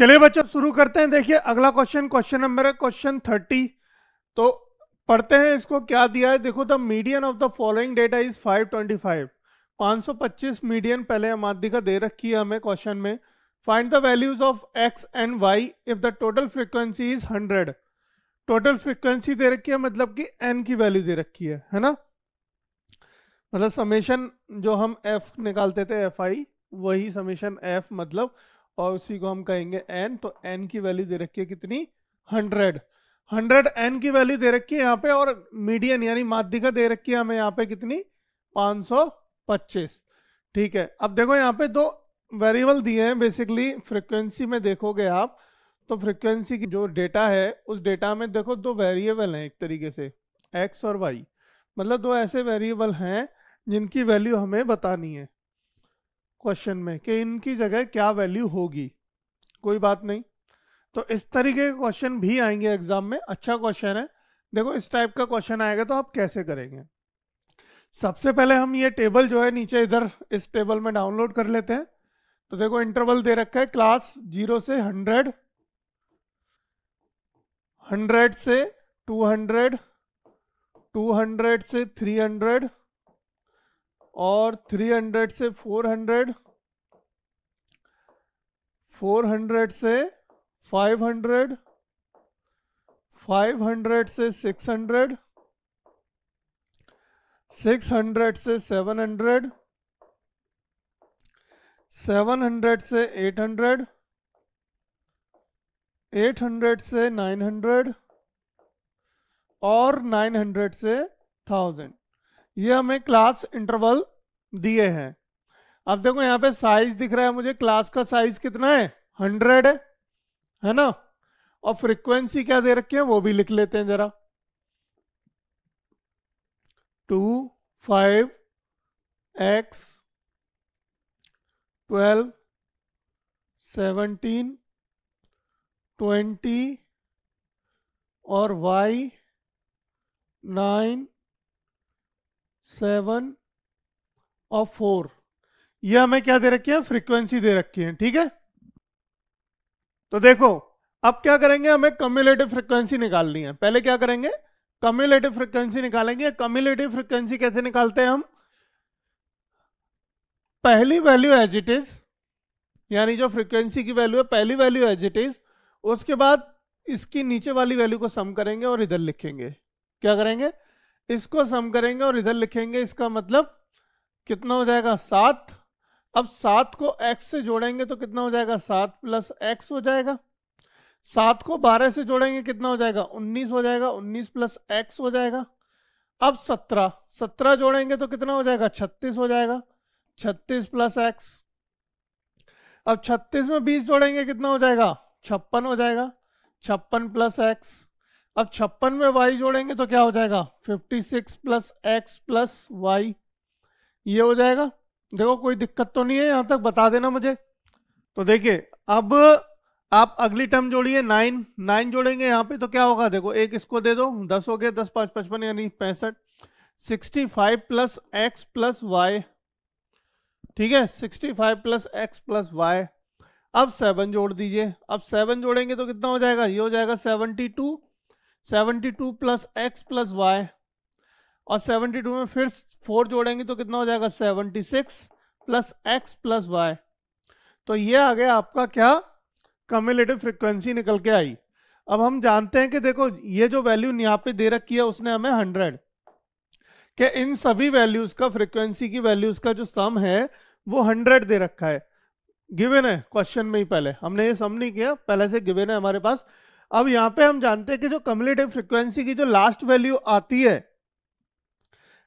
चलिए बच्चों शुरू करते हैं देखिए अगला क्वेश्चन क्वेश्चन नंबर है क्वेश्चन थर्टी तो पढ़ते हैं इसको क्या दिया है देखो the median of the following data is 525 525 median पहले माध्यम का दे रखी है हमें क्वेश्चन में find the values of x and y if the total frequency is hundred total frequency दे रखी है मतलब कि एन की वैल्यू दे रखी है है ना मतलब समेशन जो हम एफ निकालते थे एफ आई वही समेशन एफ मतलब और उसी को हम कहेंगे एन तो एन की वैल्यू दे रखी है कितनी हंड्रेड हंड्रेड एन की वैल्यू दे रखी है यहाँ पे और मीडियन यानी माध्यिका दे रखी है हमें यहाँ पे कितनी 525 ठीक है अब देखो यहाँ पे दो वेरिएबल दिए हैं बेसिकली फ्रिक्वेंसी में देखोगे आप तो फ्रिक्वेंसी की जो डेटा है उस डेटा में देखो दो वेरिएबल हैं एक तरीके से एक्स और वाई मतलब दो ऐसे वेरिएबल हैं जिनकी वैल्यू हमें बतानी है क्वेश्चन में कि इनकी जगह क्या वैल्यू होगी कोई बात नहीं तो इस तरीके के क्वेश्चन भी आएंगे एग्जाम में अच्छा क्वेश्चन है देखो इस टाइप का क्वेश्चन आएगा तो आप कैसे करेंगे सबसे पहले हम ये टेबल जो है नीचे इधर इस टेबल में डाउनलोड कर लेते हैं तो देखो इंटरवल दे रखा है क्लास जीरो से हंड्रेड हंड्रेड से टू हंड्रेड टू हंड्रेड से थ्री हंड्रेड और 300 से 400 400 से 500 500 से 600 600 से 700 700 से 800 800 से 900 और 900 से 1000 ये हमें क्लास इंटरवल दिए हैं अब देखो यहाँ पे साइज दिख रहा है मुझे क्लास का साइज कितना है हंड्रेड है है ना और फ्रीक्वेंसी क्या दे रखी है वो भी लिख लेते हैं जरा two five x twelve seventeen twenty और y nine seven of four ये हमें क्या दे रखी है फ्रीक्वेंसी दे रखी है ठीक है तो देखो अब क्या करेंगे हमें कम्युलेटिव फ्रीक्वेंसी निकालनी है पहले क्या करेंगे कम्युलेटिव फ्रीक्वेंसी निकालेंगे कम्युलेटिव फ्रीक्वेंसी कैसे निकालते हैं हम पहली वैल्यू एज इट इज यानी जो फ्रीक्वेंसी की वैल्यू है पहली वैल्यू एज इट इज उसके बाद इसकी नीचे वाली वैल्यू को सम करेंगे और इधर लिखेंगे क्या करेंगे इसको सम करेंगे और इधर लिखेंगे इसका मतलब कितना हो जाएगा सात अब सात को एक्स से जोड़ेंगे तो कितना हो जाएगा सात प्लस एक्स हो जाएगा सात को बारह से जोड़ेंगे कितना हो जाएगा उन्नीस हो जाएगा उन्नीस प्लस एक्स हो जाएगा अब सत्रह सत्रह जोड़ेंगे तो कितना हो जाएगा छत्तीस हो जाएगा छत्तीस प्लस एक्स अब छत्तीस में बीस जोड़ेंगे कितना हो जाएगा छप्पन हो जाएगा छप्पन प्लस एक्स अब छप्पन में वाई जोड़ेंगे तो क्या हो जाएगा fifty six plus x plus y ये हो जाएगा देखो कोई दिक्कत तो नहीं है यहां तक बता देना मुझे तो देखिए अब आप अगली टर्म जोड़िए नाइन नाइन जोड़ेंगे यहाँ पे तो क्या होगा देखो एक इसको दे दो दस हो गया दस पाँच पचपन यानी पैंसठ sixty five plus x plus y ठीक है sixty five plus x plus y अब सेवन जोड़ दीजिए अब सेवन जोड़ेंगे तो कितना हो जाएगा ये हो जाएगा seventy two seventy two plus x plus y और 72 में फिर फोर जोड़ेंगे तो कितना हो जाएगा 76 six plus x plus y तो ये आ गया आपका क्या कम्युलेटिव फ्रिक्वेंसी निकल के आई अब हम जानते हैं कि देखो ये जो वैल्यू यहाँ पे दे रखी है उसने हमें हंड्रेड कि इन सभी वैल्यूज का फ्रिक्वेंसी की वैल्यूज का जो सम है वो हंड्रेड दे रखा है गिवेन है क्वेश्चन में ही पहले हमने ये सम नहीं किया पहले से गिवेन है हमारे पास अब यहाँ पे हम जानते हैं कि जो कम्युलेटिव फ्रिक्वेंसी की जो लास्ट वैल्यू आती है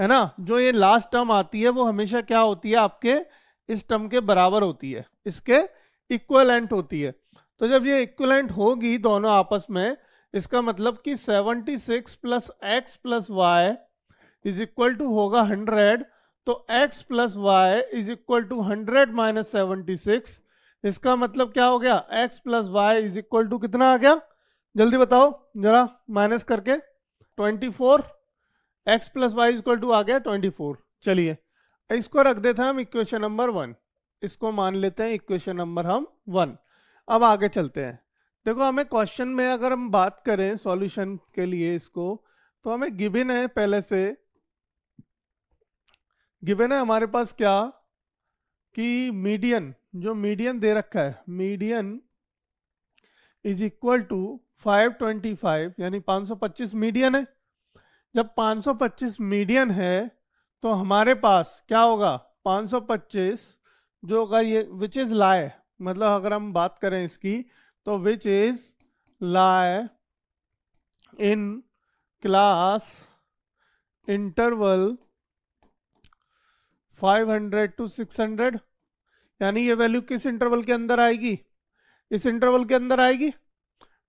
है ना जो ये लास्ट टर्म आती है वो हमेशा क्या होती है आपके इस टर्म के बराबर होती है इसके इक्वलेंट होती है तो जब ये इक्वलेंट होगी दोनों आपस में इसका मतलब कि 76 six plus x plus y is equal to होगा 100 तो x plus y is equal to hundred minus seventy six इसका मतलब क्या हो गया x plus y is equal to कितना आ गया जल्दी बताओ जरा माइनस करके twenty four x plus y equal to आ गया ट्वेंटी फोर चलिए इसको रख देते हैं हम इक्वेशन नंबर वन इसको मान लेते हैं इक्वेशन नंबर हम वन अब आगे चलते हैं देखो हमें क्वेश्चन में अगर हम बात करें सॉल्यूशन के लिए इसको तो हमें गिवन है पहले से गिवन है हमारे पास क्या कि मीडियन जो मीडियन दे रखा है मीडियन इज इक्वल टू 525 यानी 525 मीडियन है जब 525 मीडियन है तो हमारे पास क्या होगा 525 जो होगा ये विच इज लाए मतलब अगर हम बात करें इसकी तो विच इज लाए इन क्लास इंटरवल 500 टू 600 यानी ये वैल्यू किस इंटरवल के अंदर आएगी इस इंटरवल के अंदर आएगी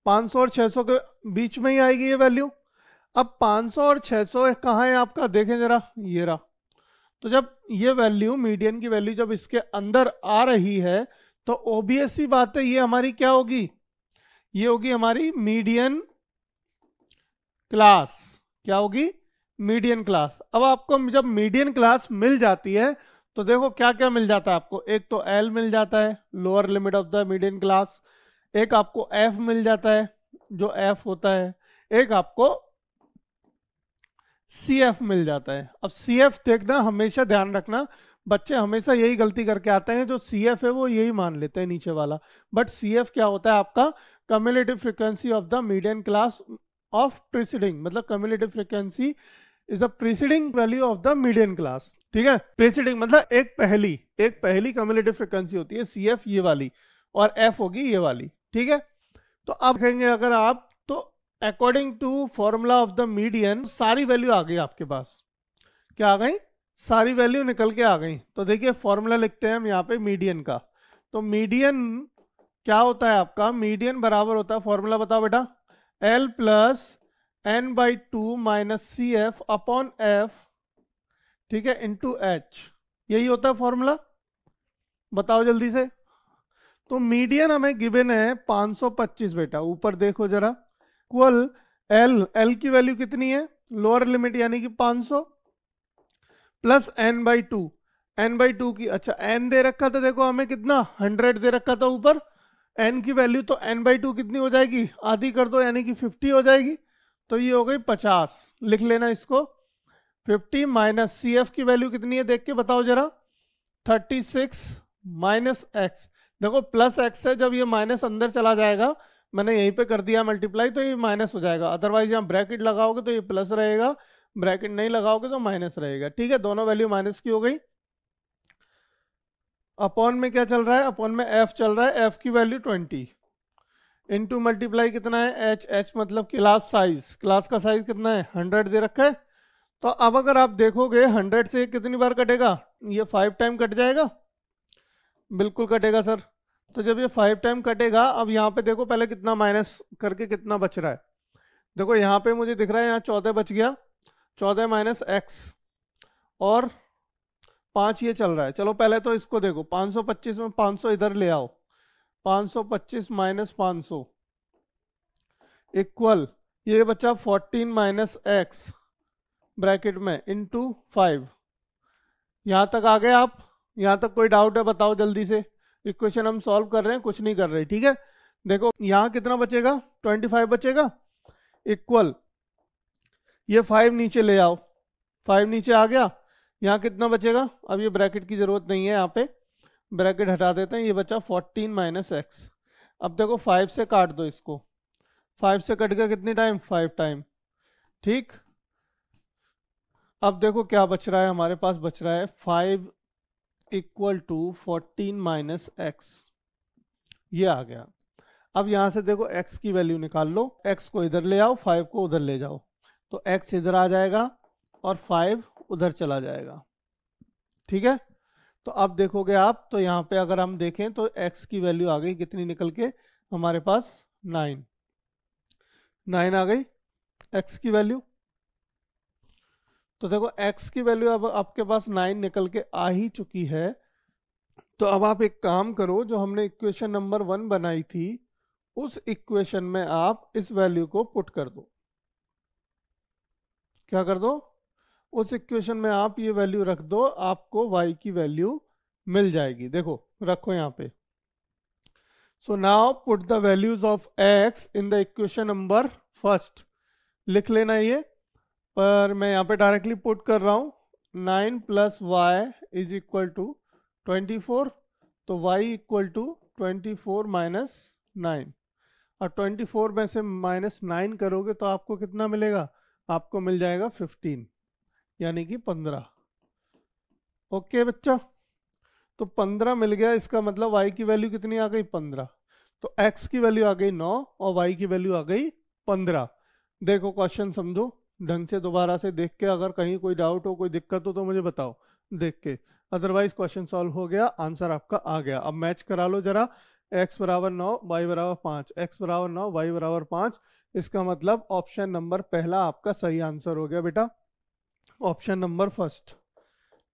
500 और 600 के बीच में ही आएगी ये वैल्यू अब 500 और 600 सौ कहाँ है आपका देखें जरा ये रहा तो जब ये वैल्यू मीडियन की वैल्यू जब इसके अंदर आ रही है तो ओबीएस बात है ये हमारी क्या होगी ये होगी हमारी मीडियन क्लास क्या होगी मीडियन क्लास अब आपको जब मीडियन क्लास मिल जाती है तो देखो क्या क्या मिल जाता है आपको एक तो एल मिल जाता है lower limit of the median class एक आपको एफ मिल जाता है जो एफ होता है एक आपको सी एफ मिल जाता है अब सी एफ देखना हमेशा ध्यान रखना बच्चे हमेशा यही गलती करके आते हैं जो सी एफ है वो यही मान लेते हैं नीचे वाला बट सी एफ क्या होता है आपका cumulative frequency of the median class of preceding मतलब cumulative frequency is a preceding value of the median class ठीक है प्रिसीडिंग मतलब एक पहली एक पहली कम्युलेटिव फ्रिक्वेंसी होती है सी एफ ये वाली और एफ होगी ये वाली ठीक है तो अब कहेंगे अगर आप according to formula of the median सारी वैल्यू आ गई आपके पास क्या आ गई सारी वैल्यू निकल के आ गई तो देखिए फॉर्मूला लिखते हैं हम यहाँ पे मीडियन का तो मीडियन क्या होता है आपका मीडियन बराबर होता है फॉर्मूला बताओ बेटा L plus n by two minus c f upon f ठीक है इंटू एच यही होता है फॉर्मूला बताओ जल्दी से तो मीडियन हमें गिवन है पच्चीस बेटा ऊपर देखो जरा इक्वल एल एल की वैल्यू कितनी है लोअर लिमिट यानी कि 500 plus n by two n by two की अच्छा एन दे रखा था देखो हमें कितना हंड्रेड दे रखा था ऊपर एन की वैल्यू तो एन बाई टू कितनी हो जाएगी आधी कर दो यानी कि फिफ्टी हो जाएगी तो ये हो गई पचास लिख लेना इसको फिफ्टी माइनस सी एफ की वैल्यू कितनी है देख के बताओ जरा थर्टी सिक्स माइनस एक्स देखो प्लस एक्स है जब ये माइनस अंदर चला जाएगा मैंने यहीं पे कर दिया मल्टीप्लाई तो ये माइनस हो जाएगा अदरवाइज यहाँ ब्रैकेट लगाओगे तो ये प्लस रहेगा ब्रैकेट नहीं लगाओगे तो माइनस रहेगा ठीक है दोनों वैल्यू माइनस की हो गई अपॉन में क्या चल रहा है अपॉन में एफ चल रहा है एफ की वैल्यू ट्वेंटी टू मल्टीप्लाई कितना है एच एच मतलब क्लास साइज क्लास का साइज कितना है हंड्रेड दे रखा है तो अब अगर आप देखोगे हंड्रेड से कितनी बार कटेगा ये फाइव टाइम कट जाएगा बिल्कुल कटेगा सर तो जब ये फाइव टाइम कटेगा अब यहाँ पे देखो पहले कितना माइनस करके कितना बच रहा है देखो यहाँ पे मुझे दिख रहा है यहाँ चौदह बच गया चौदह माइनस एक्स और पाँच ये चल रहा है चलो पहले तो इसको देखो पाँच सौ पच्चीस में पाँच सौ इधर ले आओ पाँच सौ पच्चीस माइनस पाँच सौ इक्वल ये बच्चा फोर्टीन माइनस एक्स ब्रैकेट में इन टू फाइव यहाँ तक आ गए आप यहाँ तक कोई डाउट है बताओ जल्दी से इक्वेशन हम सॉल्व कर रहे हैं कुछ नहीं कर रहे ठीक है देखो यहाँ कितना बचेगा ट्वेंटी फाइव बचेगा इक्वल ये फाइव नीचे ले आओ फाइव नीचे आ गया यहां कितना बचेगा अब ये ब्रैकेट की जरूरत नहीं है यहाँ पे ब्रैकेट हटा देते हैं ये बचा फोर्टीन माइनस एक्स अब देखो फाइव से काट दो इसको फाइव से कट गया कितनी टाइम फाइव टाइम ठीक अब देखो क्या बच रहा है हमारे पास बच रहा है five equal to fourteen minus x ये आ गया अब यहां से देखो x की वैल्यू निकाल लो x को इधर ले आओ 5 को उधर ले जाओ तो x इधर आ जाएगा और 5 उधर चला जाएगा ठीक है तो अब देखोगे आप तो यहाँ पे अगर हम देखें तो x की वैल्यू आ गई कितनी निकल के हमारे पास 9 9 आ गई x की वैल्यू तो देखो x की वैल्यू अब आपके पास नाइन निकल के आ ही चुकी है तो अब आप एक काम करो जो हमने इक्वेशन नंबर वन बनाई थी उस इक्वेशन में आप इस वैल्यू को पुट कर दो क्या कर दो उस इक्वेशन में आप ये वैल्यू रख दो आपको y की वैल्यू मिल जाएगी देखो रखो यहां पे so now put the values of x in the equation number first लिख लेना ये पर मैं यहाँ पे डायरेक्टली पुट कर रहा हूँ nine plus y is equal to twenty four तो y equal to twenty four minus nine और ट्वेंटी फोर में से माइनस नाइन करोगे तो आपको कितना मिलेगा आपको मिल जाएगा फिफ्टीन यानी कि पंद्रह ओके बच्चा तो पंद्रह मिल गया इसका मतलब वाई की वैल्यू कितनी आ गई पंद्रह तो एक्स की वैल्यू आ गई नौ और वाई की वैल्यू आ गई पंद्रह देखो क्वेश्चन समझो ढंग से दोबारा से देख के अगर कहीं कोई डाउट हो कोई दिक्कत हो तो मुझे बताओ देख के अदरवाइज क्वेश्चन सॉल्व हो गया आंसर आपका आ गया अब मैच करा लो जरा एक्स बराबर नौ वाई बराबर पाँच एक्स बराबर नौ वाई बराबर पाँच इसका मतलब ऑप्शन नंबर पहला आपका सही आंसर हो गया बेटा ऑप्शन नंबर फर्स्ट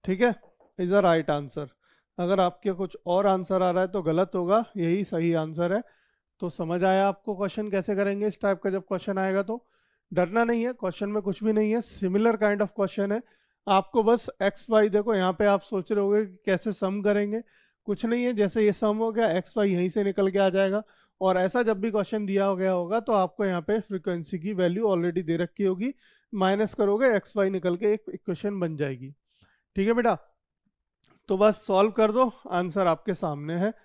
ठीक है इज अ राइट आंसर अगर आपके कुछ और आंसर आ रहा है तो गलत होगा यही सही आंसर है तो समझ आया आपको क्वेश्चन कैसे करेंगे इस टाइप का जब क्वेश्चन आएगा तो डरना नहीं है क्वेश्चन में कुछ भी नहीं है सिमिलर काइंड ऑफ क्वेश्चन है आपको बस एक्स वाई देखो यहाँ पे आप सोच रहे होगे कि कैसे सम करेंगे कुछ नहीं है जैसे ये सम हो गया एक्स वाई यहीं से निकल के आ जाएगा और ऐसा जब भी क्वेश्चन दिया हो गया होगा तो आपको यहाँ पे फ्रिक्वेंसी की वैल्यू ऑलरेडी दे रखी होगी माइनस करोगे एक्स वाई निकल के एक इक्वेशन बन जाएगी ठीक है बेटा तो बस सॉल्व कर दो आंसर आपके सामने है